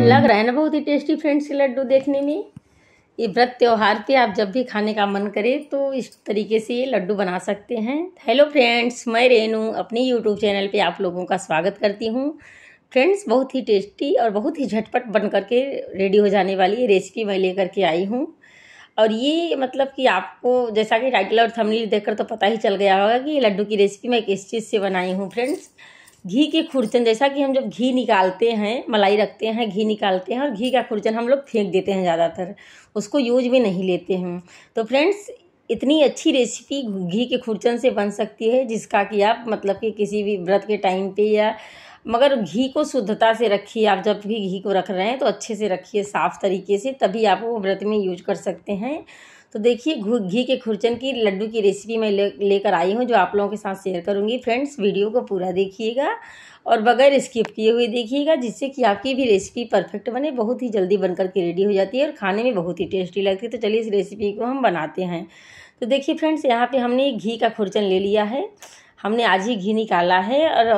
लग रहा है ना बहुत ही टेस्टी फ्रेंड्स के लड्डू देखने में ये व्रत त्यौहार पे आप जब भी खाने का मन करे तो इस तरीके से ये लड्डू बना सकते हैं हेलो फ्रेंड्स मैं रेनू अपने यूट्यूब चैनल पे आप लोगों का स्वागत करती हूँ फ्रेंड्स बहुत ही टेस्टी और बहुत ही झटपट बन करके रेडी हो जाने वाली रेसिपी मैं लेकर के आई हूँ और ये मतलब कि आपको जैसा कि टाइटल और थमली देखकर तो पता ही चल गया होगा कि लड्डू की रेसिपी मैं किस चीज़ से बनाई हूँ फ्रेंड्स घी के खुरचन जैसा कि हम जब घी निकालते हैं मलाई रखते हैं घी निकालते हैं और घी का खुरचन हम लोग फेंक देते हैं ज़्यादातर उसको यूज भी नहीं लेते हैं तो फ्रेंड्स इतनी अच्छी रेसिपी घी के खुरचन से बन सकती है जिसका कि आप मतलब कि किसी भी व्रत के टाइम पे या मगर घी को शुद्धता से रखिए आप जब भी घी को रख रहे हैं तो अच्छे से रखिए साफ़ तरीके से तभी आप वो व्रत में यूज कर सकते हैं तो देखिए घी के खुरचन की लड्डू की रेसिपी मैं लेकर ले आई हूँ जो आप लोगों के साथ शेयर करूँगी फ्रेंड्स वीडियो को पूरा देखिएगा और बगैर स्किप किए हुए देखिएगा जिससे कि आपकी भी रेसिपी परफेक्ट बने बहुत ही जल्दी बनकर के रेडी हो जाती है और खाने में बहुत ही टेस्टी लगती है तो चलिए इस रेसिपी को हम बनाते हैं तो देखिए फ्रेंड्स यहाँ पर हमने घी का खुरचन ले लिया है हमने आज ही घी निकाला है और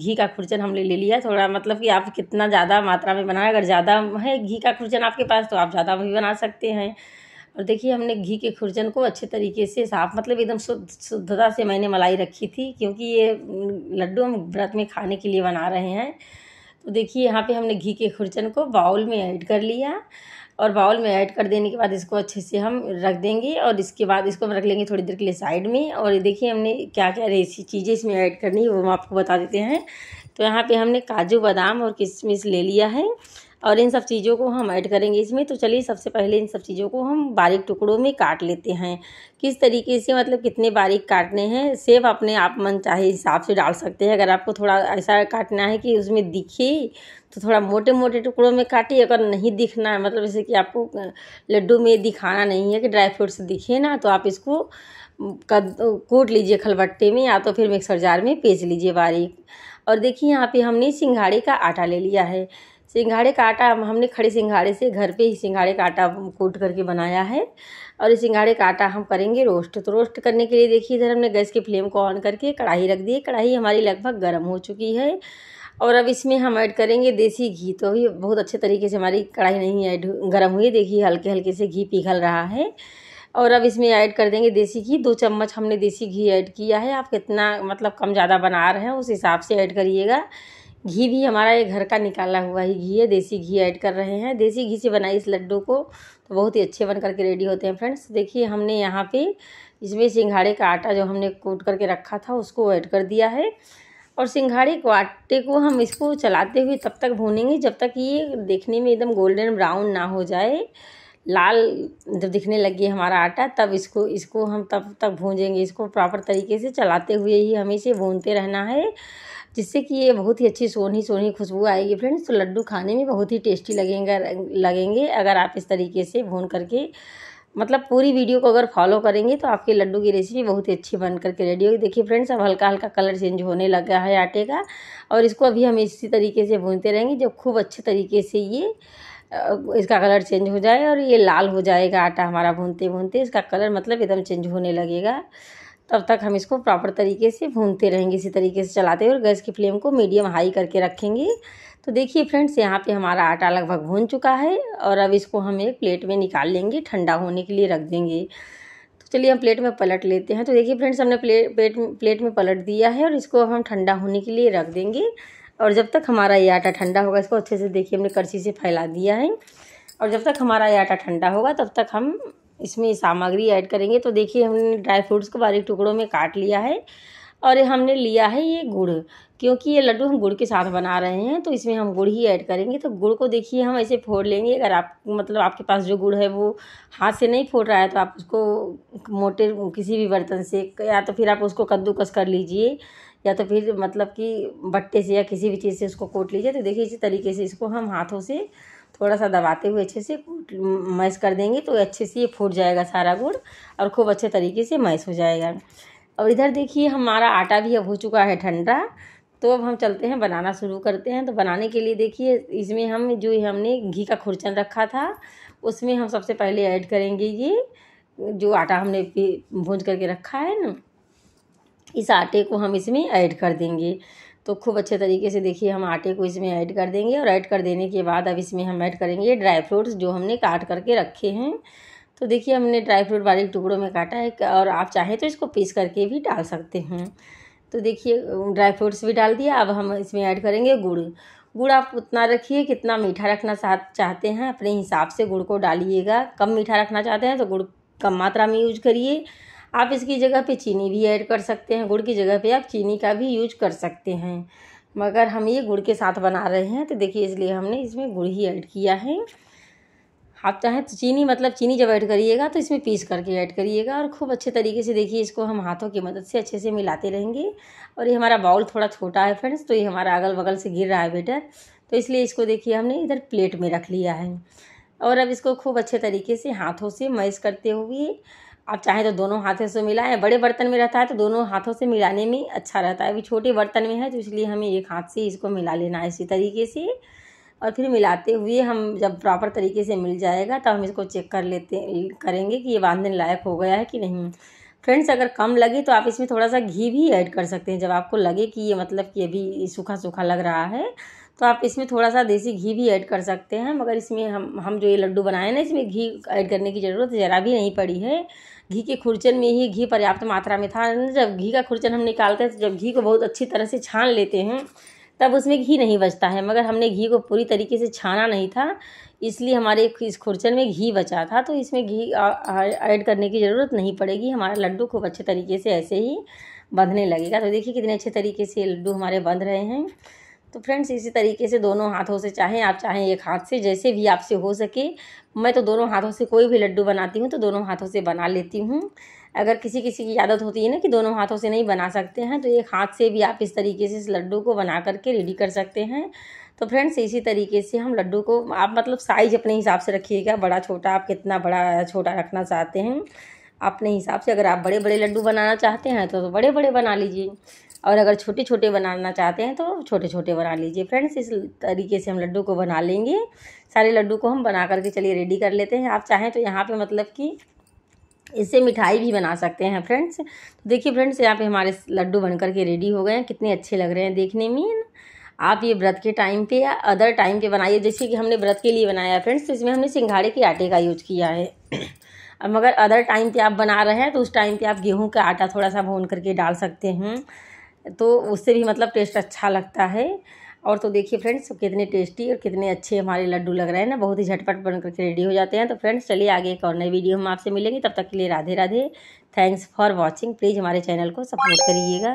घी का खुरचन हमने ले लिया थोड़ा मतलब कि आप कितना ज़्यादा मात्रा में बनाए अगर ज़्यादा है घी का खुरचन आपके पास तो आप ज़्यादा भी बना सकते हैं और देखिए हमने घी के खुरचन को अच्छे तरीके से साफ मतलब एकदम शुद्ध शुद्धता से मैंने मलाई रखी थी क्योंकि ये लड्डू हम व्रत में खाने के लिए बना रहे हैं तो देखिए यहाँ पे हमने घी के खुरचन को बाउल में ऐड कर लिया और बाउल में ऐड कर देने के बाद इसको अच्छे से हम रख देंगे और इसके बाद इसको हम रख लेंगे थोड़ी देर के लिए साइड में और देखिए हमने क्या क्या रेसी चीज़ें इसमें ऐड करनी है वो हम आपको बता देते हैं तो यहाँ पे हमने काजू बादाम और किशमिश ले लिया है और इन सब चीज़ों को हम ऐड करेंगे इसमें तो चलिए सबसे पहले इन सब चीज़ों को हम बारीक टुकड़ों में काट लेते हैं किस तरीके से मतलब कितने बारीक काटने हैं सेब अपने आप मन चाहे हिसाब से डाल सकते हैं अगर आपको थोड़ा ऐसा काटना है कि उसमें दिखे तो थोड़ा मोटे मोटे टुकड़ों में काटिए अगर नहीं दिखना है मतलब जैसे कि आपको लड्डू में दिखाना नहीं है कि ड्राई फ्रूट्स दिखे ना तो आप इसको कद कूट लीजिए खलबट्टे में या तो फिर मिक्सर जार में पीस लीजिए बारीक और देखिए यहाँ पे हमने सिंघाड़े का आटा ले लिया है सिंघाड़े का आटा हमने खड़े सिंघाड़े से घर पे ही सिंघाड़े का आटा कूट करके बनाया है और इस सिंघाड़े का आटा हम करेंगे रोस्ट तो रोस्ट करने के लिए देखिए इधर हमने गैस की फ्लेम को ऑन करके कढ़ाई रख दी कढ़ाई हमारी लगभग गर्म हो चुकी है और अब इसमें हम ऐड करेंगे देसी घी तो ये बहुत अच्छे तरीके से हमारी कढ़ाई नहीं ऐड गर्म हुई देखिए हल्के हल्के से घी पिघल रहा है और अब इसमें ऐड कर देंगे देसी घी दो चम्मच हमने देसी घी ऐड किया है आप कितना मतलब कम ज़्यादा बना रहे हैं उस हिसाब से ऐड करिएगा घी भी हमारा ये घर का निकाला हुआ ही घी है देसी घी ऐड कर रहे हैं देसी घी से बनाई इस लड्डू को तो बहुत ही अच्छे बन करके रेडी होते हैं फ्रेंड्स देखिए हमने यहाँ पे इसमें सिंघाड़े का आटा जो हमने कूट करके रखा था उसको ऐड कर दिया है और सिंघाड़े को आटे को हम इसको चलाते हुए तब तक भूनेंगे जब तक ये देखने में एकदम गोल्डन ब्राउन ना हो जाए लाल जब दिखने लगे हमारा आटा तब इसको इसको हम तब तक भूंजेंगे इसको प्रॉपर तरीके से चलाते हुए ही हमें इसे भूनते रहना है जिससे कि ये बहुत ही अच्छी सोनी सोनी खुशबू आएगी फ्रेंड्स तो लड्डू खाने में बहुत ही टेस्टी लगेंगे लगेंगे अगर आप इस तरीके से भून करके मतलब पूरी वीडियो को अगर फॉलो करेंगे तो आपके लड्डू की रेसिपी बहुत ही अच्छी बन करके रेडी होगी देखिए फ्रेंड्स अब हल्का हल्का कलर चेंज होने लगा है आटे का और इसको अभी हम इसी तरीके से भूनते रहेंगे जब खूब अच्छे तरीके से ये इसका कलर चेंज हो जाए और ये लाल हो जाएगा आटा हमारा भूनते भूनते इसका कलर मतलब एकदम चेंज होने लगेगा तब तक हम इसको प्रॉपर तरीके से भूनते रहेंगे इसी तरीके से चलाते हुए और गैस की फ्लेम को मीडियम हाई करके रखेंगे तो देखिए फ्रेंड्स यहाँ पे हमारा आटा लगभग भून चुका है और अब इसको हम एक प्लेट में निकाल लेंगे ठंडा होने के लिए रख देंगे तो चलिए हम प्लेट में पलट लेते हैं तो देखिए फ्रेंड्स हमने प्लेट प्लेट में पलट दिया है और इसको अब हम ठंडा होने के लिए रख देंगे और जब तक हमारा ये आटा ठंडा होगा इसको अच्छे से देखिए हमने करछी से फैला दिया है और जब तक हमारा ये आटा ठंडा होगा तब तक हम इसमें सामग्री ऐड करेंगे तो देखिए हमने ड्राई फ्रूट्स को बारीक टुकड़ों में काट लिया है और हमने लिया है ये गुड़ क्योंकि ये लड्डू हम गुड़ के साथ बना रहे हैं तो इसमें हम गुड़ ही ऐड करेंगे तो गुड़ को देखिए हम ऐसे फोड़ लेंगे अगर आप मतलब आपके पास जो गुड़ है वो हाथ से नहीं फोड़ रहा है तो आप उसको मोटे किसी भी बर्तन से या तो फिर आप उसको कद्दूकस कर लीजिए या तो फिर मतलब कि बट्टे से या किसी भी चीज़ से उसको कोट लीजिए तो देखिए इसी तरीके से इसको हम हाथों से थोड़ा सा दबाते हुए अच्छे से मैश कर देंगे तो अच्छे से ये फूट जाएगा सारा गुड़ और खूब अच्छे तरीके से मैश हो जाएगा और इधर देखिए हमारा आटा भी अब हो चुका है ठंडा तो अब हम चलते हैं बनाना शुरू करते हैं तो बनाने के लिए देखिए इसमें हम जो हमने घी का खुरचन रखा था उसमें हम सबसे पहले ऐड करेंगे ये जो आटा हमने भूज करके रखा है ना इस आटे को हम इसमें ऐड कर देंगे तो खूब अच्छे तरीके से देखिए हम आटे को इसमें ऐड कर देंगे और ऐड कर देने के बाद अब इसमें हम ऐड करेंगे ड्राई फ्रूट्स जो हमने काट करके रखे हैं तो देखिए हमने ड्राई फ्रूट बारीक टुकड़ों में काटा है और आप चाहें तो इसको पीस करके भी डाल सकते हैं तो देखिए ड्राई फ्रूट्स भी डाल दिया अब हम इसमें ऐड करेंगे गुड़ गुड़ आप उतना रखिए कितना मीठा रखना चाहते हैं अपने हिसाब से गुड़ को डालिएगा कम मीठा रखना चाहते हैं तो गुड़ कम मात्रा में यूज करिए आप इसकी जगह पे चीनी भी ऐड कर सकते हैं गुड़ की जगह पे आप चीनी का भी यूज कर सकते हैं मगर हम ये गुड़ के साथ बना रहे हैं तो देखिए इसलिए हमने इसमें गुड़ ही ऐड किया है आप चाहें तो चीनी मतलब चीनी जब ऐड करिएगा तो इसमें पीस करके ऐड करिएगा और खूब अच्छे तरीके से देखिए इसको हम हाथों की मदद से अच्छे से मिलाते रहेंगे और ये हमारा बाउल थोड़ा छोटा है फ्रेंड्स तो ये हमारा अगल बगल से गिर रहा है बेटर तो इसलिए इसको देखिए हमने इधर प्लेट में रख लिया है और अब इसको खूब अच्छे तरीके से हाथों से मैश करते हुए आप चाहे तो दोनों हाथों से मिलाएं बड़े बर्तन में रहता है तो दोनों हाथों से मिलाने में अच्छा रहता है अभी छोटे बर्तन में है तो इसलिए हमें एक हाथ से इसको मिला लेना है इसी तरीके से और फिर मिलाते हुए हम जब प्रॉपर तरीके से मिल जाएगा तब हम इसको चेक कर लेते करेंगे कि ये बांधने लायक हो गया है कि नहीं फ्रेंड्स अगर कम लगे तो आप इसमें थोड़ा सा घी भी ऐड कर सकते हैं जब आपको लगे कि ये मतलब कि अभी सूखा सूखा लग रहा है तो आप इसमें थोड़ा सा देसी घी भी ऐड कर सकते हैं मगर इसमें हम हम जो ये लड्डू बनाए ना इसमें घी ऐड करने की ज़रूरत ज़रा भी नहीं पड़ी है घी के खुरचन में ही घी पर्याप्त मात्रा में था जब घी का खुरचन हम निकालते हैं तो जब घी को बहुत अच्छी तरह से छान लेते हैं तब उसमें घी नहीं बचता है मगर हमने घी को पूरी तरीके से छाना नहीं था इसलिए हमारे इस खुरचन में घी बचा था तो इसमें घी ऐड करने की ज़रूरत नहीं पड़ेगी हमारा लड्डू खूब अच्छे तरीके से ऐसे ही बंधने लगेगा तो देखिए कितने अच्छे तरीके से लड्डू हमारे बंध रहे हैं तो फ्रेंड्स इसी तरीके से दोनों हाथों से चाहें आप चाहें एक हाथ से जैसे भी आपसे हो सके मैं तो दोनों हाथों से कोई भी लड्डू बनाती हूँ तो दोनों हाथों से बना लेती हूँ अगर किसी किसी की आदत होती है ना कि दोनों हाथों से नहीं बना सकते हैं तो एक हाथ से भी आप इस तरीके से इस लड्डू को बना करके रेडी कर सकते हैं तो फ्रेंड्स इसी तरीके से हम लड्डू को आप मतलब साइज अपने हिसाब से रखिएगा बड़ा छोटा आप कितना बड़ा छोटा रखना चाहते हैं अपने हिसाब से अगर आप बड़े बड़े लड्डू बनाना चाहते हैं तो, तो बड़े बड़े बना लीजिए और अगर छोटे छोटे बनाना चाहते हैं तो छोटे छोटे बना लीजिए फ्रेंड्स इस तरीके से हम लड्डू को बना लेंगे सारे लड्डू को हम बना करके चलिए रेडी कर लेते हैं आप चाहें तो यहाँ पे मतलब कि इससे मिठाई भी बना सकते हैं फ्रेंड्स तो देखिए फ्रेंड्स यहाँ पे हमारे लड्डू बन करके रेडी हो गए हैं कितने अच्छे लग रहे हैं देखने में आप ये व्रत के टाइम पे या अदर टाइम पे बनाइए जैसे कि हमने व्रत के लिए बनाया है फ्रेंड्स तो इसमें हमने सिंघाड़े के आटे का यूज किया है अब मगर अदर टाइम पर आप बना रहे हैं तो उस टाइम पर आप गेहूँ का आटा थोड़ा सा भून करके डाल सकते हैं तो उससे भी मतलब टेस्ट अच्छा लगता है और तो देखिए फ्रेंड्स कितने टेस्टी और कितने अच्छे हमारे लड्डू लग रहे हैं ना बहुत ही झटपट बन करके रेडी हो जाते हैं तो फ्रेंड्स चलिए आगे एक और नई वीडियो हम आपसे मिलेंगे तब तक के लिए Radhe Radhe thanks for watching please हमारे चैनल को सपोर्ट करिएगा